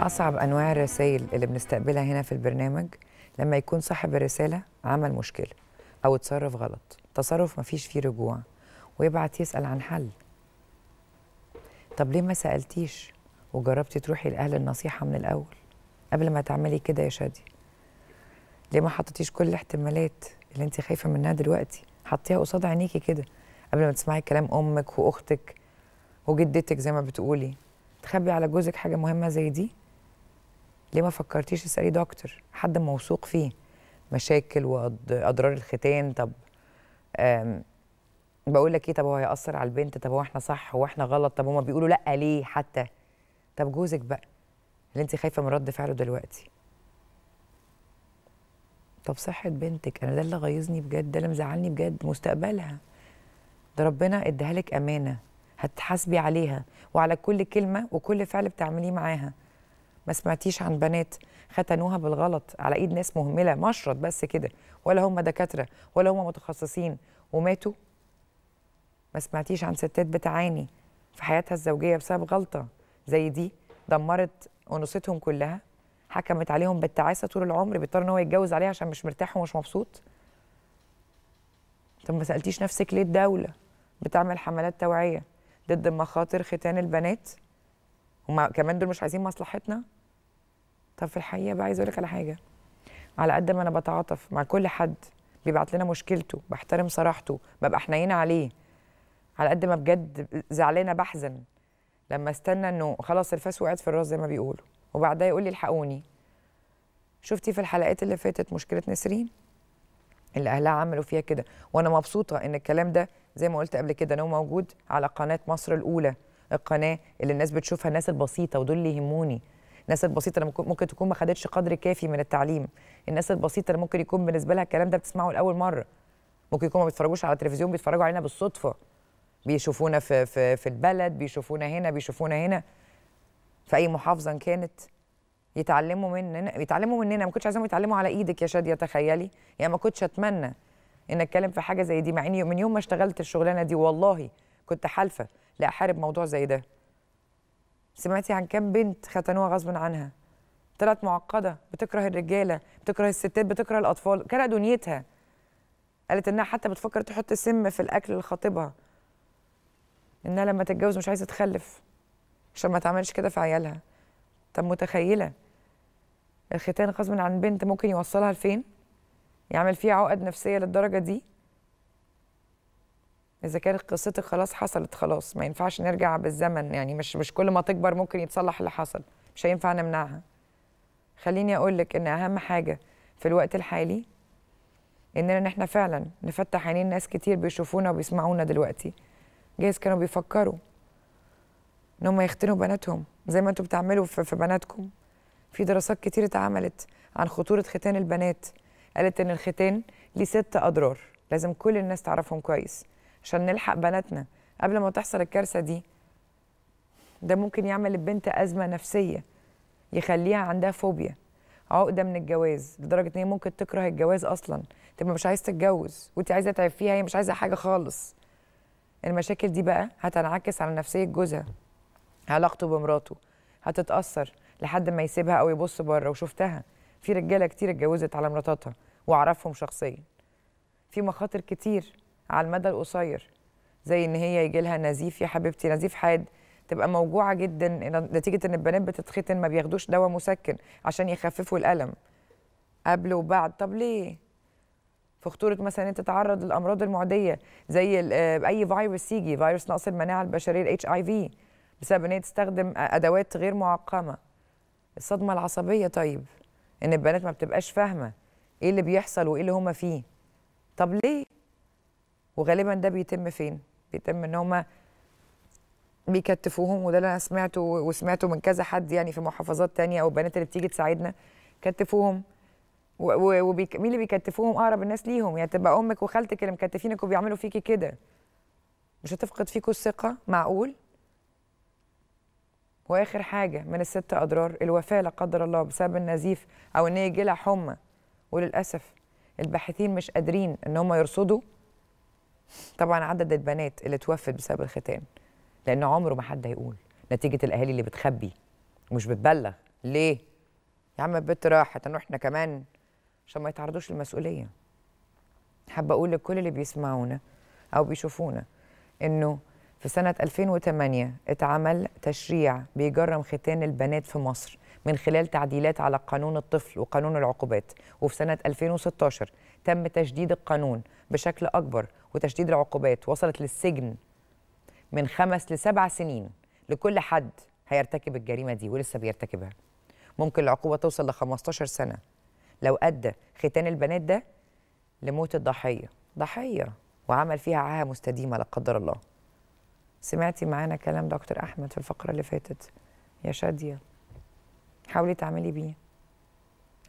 أصعب أنواع الرسائل اللي بنستقبلها هنا في البرنامج لما يكون صاحب الرسالة عمل مشكلة أو اتصرف غلط تصرف مفيش فيه رجوع ويبعت يسأل عن حل طب ليه ما سألتيش وجربتي تروحي لأهل النصيحة من الأول قبل ما تعملي كده يا شادي ليه ما حطيتيش كل الاحتمالات اللي انت خايفة منها دلوقتي حطيها قصاد عينيكي كده قبل ما تسمعي كلام أمك وأختك وجدتك زي ما بتقولي تخبي على جوزك حاجة مهمة زي دي ليه ما فكرتيش تسالي دكتور حد موثوق فيه مشاكل واضرار الختان طب بقول لك ايه طب هو هياثر على البنت طب هو احنا صح هو احنا غلط طب هما بيقولوا لا ليه حتى طب جوزك بقى اللي انت خايفه من رد فعله دلوقتي طب صحه بنتك انا ده اللي غيظني بجد ده اللي مزعلني بجد مستقبلها ده ربنا اداها لك امانه هتحاسبي عليها وعلى كل كلمه وكل فعل بتعمليه معاها ما سمعتيش عن بنات ختنوها بالغلط على ايد ناس مهمله مشرط بس كده ولا هم دكاتره ولا هم متخصصين وماتوا ما سمعتيش عن ستات بتعاني في حياتها الزوجيه بسبب غلطه زي دي دمرت انوثتهم كلها حكمت عليهم بالتعاسه طول العمر بيضطر ان هو يتجوز عليها عشان مش مرتاح ومش مبسوط طب ما سالتيش نفسك ليه الدوله بتعمل حملات توعيه ضد مخاطر ختان البنات هما كمان دول مش عايزين مصلحتنا طب في الحقيقه بقى عايز اقول لك على حاجه على قد ما انا بتعاطف مع كل حد بيبعت لنا مشكلته بحترم صراحته ببقى حنين عليه على قد ما بجد زعلانه بحزن لما استنى انه خلاص الفاس وقعت في الراس زي ما بيقولوا وبعدها يقول لي الحقوني شفتي في الحلقات اللي فاتت مشكله نسرين اللي اهلها عملوا فيها كده وانا مبسوطه ان الكلام ده زي ما قلت قبل كده انه موجود على قناه مصر الاولى القناه اللي الناس بتشوفها الناس البسيطه ودول اللي يهموني الناس البسيطه اللي ممكن تكون ما خدتش قدر كافي من التعليم الناس البسيطه اللي ممكن يكون بالنسبه لها الكلام ده بتسمعه لاول مره ممكن يكون ما بيتفرجوش على التلفزيون بيتفرجوا علينا بالصدفه بيشوفونا في في في البلد بيشوفونا هنا بيشوفونا هنا في اي محافظه كانت يتعلموا مننا يتعلموا مننا ما كنتش عايزاهم يتعلموا على ايدك يا شاديه تخيلي يعني ما كنتش اتمنى ان اتكلم في حاجه زي دي مع اني من يوم ما اشتغلت الشغلانه دي والله كنت حالفه لاحارب موضوع زي ده سمعتي عن كام بنت ختنوها غصب عنها طلعت معقده بتكره الرجاله بتكره الستات بتكره الاطفال كره دنيتها قالت انها حتى بتفكر تحط سم في الاكل لخطيبها انها لما تتجوز مش عايزه تخلف عشان ما تعملش كده في عيالها طب متخيله الختان غصب عن بنت ممكن يوصلها لفين يعمل فيها عقد نفسيه للدرجه دي اذا كانت قصتك خلاص حصلت خلاص ما ينفعش نرجع بالزمن يعني مش مش كل ما تكبر ممكن يتصلح اللي حصل مش هينفع نمنعها خليني اقول لك ان اهم حاجه في الوقت الحالي اننا ان احنا فعلا نفتح عينين ناس كتير بيشوفونا وبيسمعونا دلوقتي جايز كانوا بيفكروا ان هم يختنوا بناتهم زي ما انتم بتعملوا في بناتكم في دراسات كتير اتعملت عن خطوره ختان البنات قالت ان الختان ليه ست اضرار لازم كل الناس تعرفهم كويس عشان نلحق بناتنا قبل ما تحصل الكارثه دي ده ممكن يعمل للبنت ازمه نفسيه يخليها عندها فوبيا عقده من الجواز لدرجه ان هي ممكن تكره الجواز اصلا تبقى مش عايزه تتجوز وانت عايزه تعب فيها هي مش عايزه حاجه خالص المشاكل دي بقى هتنعكس على نفسيه جوزها علاقته بمراته هتتاثر لحد ما يسيبها او يبص بره وشفتها في رجاله كتير اتجوزت على مراتاتها واعرفهم شخصيا في مخاطر كتير على المدى القصير زي ان هي يجي لها نزيف يا حبيبتي نزيف حاد تبقى موجوعه جدا نتيجه ان البنات بتتختن ما بياخدوش دواء مسكن عشان يخففوا الالم قبل وبعد طب ليه في خطوره مثلا انت تتعرض للامراض المعديه زي آه، اي فيروس يجي فيروس نقص المناعه البشريه الاتش اي في بسبب ان هي تستخدم ادوات غير معقمه الصدمه العصبيه طيب ان البنات ما بتبقاش فاهمه ايه اللي بيحصل وايه اللي هما فيه طب ليه وغالبا ده بيتم فين بيتم ان هم بيكتفوهم وده اللي انا سمعته وسمعته من كذا حد يعني في محافظات تانية او البنات اللي بتيجي تساعدنا كتفوهم ومين اللي بيكتفوهم اقرب الناس ليهم يعني تبقى امك وخالتك اللي مكتفينك وبيعملوا فيكي كده مش هتفقد فيكوا الثقه معقول واخر حاجه من الست اضرار الوفاه لا قدر الله بسبب النزيف او ان يجي لها حمى وللاسف الباحثين مش قادرين ان هم يرصدوا طبعا عدد البنات اللي توفت بسبب الختان لان عمره ما حد هيقول نتيجه الاهالي اللي بتخبي ومش بتبلغ ليه يا عم البت راحت انا احنا كمان عشان ما يتعرضوش للمسؤوليه حابه اقول لكل اللي بيسمعونا او بيشوفونا انه في سنه 2008 اتعمل تشريع بيجرم ختان البنات في مصر من خلال تعديلات على قانون الطفل وقانون العقوبات وفي سنه 2016 تم تجديد القانون بشكل اكبر وتشديد العقوبات وصلت للسجن من خمس لسبع سنين لكل حد هيرتكب الجريمة دي ولسه بيرتكبها ممكن العقوبة توصل ل 15 سنة لو أدى ختان البنات ده لموت الضحية ضحية وعمل فيها عاهة مستديمة لا قدر الله سمعتي معانا كلام دكتور أحمد في الفقرة اللي فاتت يا شادية حاولي تعملي بيه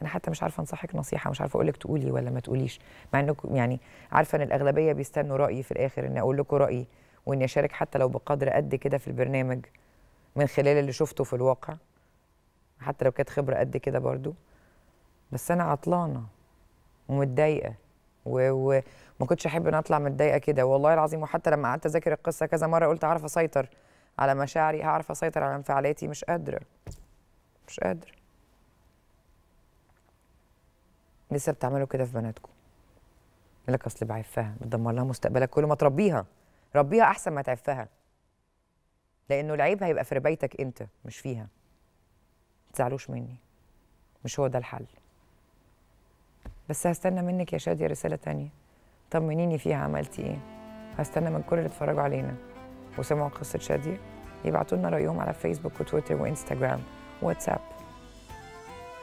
انا حتى مش عارفه انصحك نصيحه مش عارفه اقول لك تقولي ولا ما تقوليش مع انكم يعني عارفه ان الاغلبيه بيستنوا رايي في الاخر اني اقول لكم رايي واني اشارك حتى لو بقدر قد كده في البرنامج من خلال اللي شفته في الواقع حتى لو كانت خبره قد كده برضو بس انا عطلانه ومتضايقه وما كنتش احب ان اطلع متضايقه كده والله العظيم وحتى لما قعدت اذاكر القصه كذا مره قلت هعرف اسيطر على مشاعري هعرف اسيطر على انفعالاتي مش قادره مش قادره لسه بتعملوا كده في بناتكم يقول لك اصل بعفها بتدمر لها مستقبلك كل ما تربيها ربيها احسن ما تعفها لانه العيب هيبقى في ربايتك انت مش فيها تزعلوش مني مش هو ده الحل بس هستنى منك يا شادية رسالة تانية طمنيني فيها عملتي ايه هستنى من كل اللي اتفرجوا علينا وسمعوا قصة شادية يبعتوا لنا رأيهم على فيسبوك وتويتر وانستجرام واتساب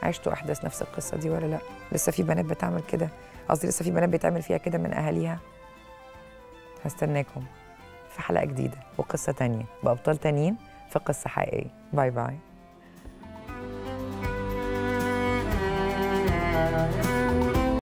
عشتوا احداث نفس القصه دي ولا لا لسه في بنات بتعمل كده قصدي لسه في بنات بيتعمل فيها كده من اهاليها هستناكم في حلقه جديده وقصه تانية بابطال تانيين في قصه حقيقيه باي باي